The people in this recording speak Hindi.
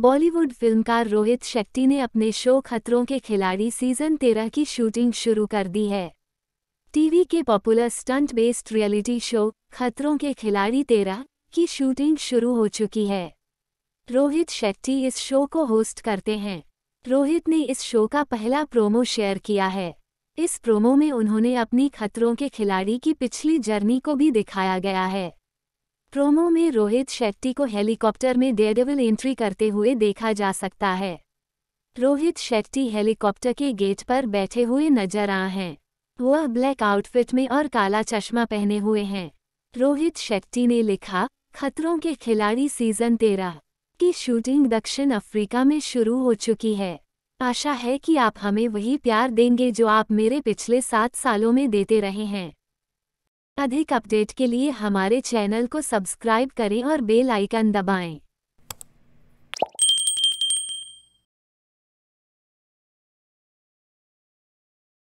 बॉलीवुड फिल्मकार रोहित शेट्टी ने अपने शो खतरों के खिलाड़ी सीजन तेरह की शूटिंग शुरू कर दी है टीवी के popular stunt based reality show Khatron Ke खिलाड़ी तेरह की शूटिंग शुरू हो चुकी है रोहित शेट्टी इस शो को होस्ट करते हैं रोहित ने इस शो का पहला प्रोमो शेयर किया है इस प्रोमो में उन्होंने अपनी खतरों के खिलाड़ी की पिछली जर्नी को भी दिखाया गया है प्रोमो में रोहित शेट्टी को हेलीकॉप्टर में डेडेविल एंट्री करते हुए देखा जा सकता है रोहित शेट्टी हेलीकॉप्टर के गेट पर बैठे हुए नजर आ हैं वह ब्लैक आउटफिट में और काला चश्मा पहने हुए हैं रोहित शेट्टी ने लिखा खतरों के खिलाड़ी सीजन तेरह की शूटिंग दक्षिण अफ्रीका में शुरू हो चुकी है आशा है कि आप हमें वही प्यार देंगे जो आप मेरे पिछले सात सालों में देते रहे हैं अधिक अपडेट के लिए हमारे चैनल को सब्सक्राइब करें और बेल आइकन दबाएं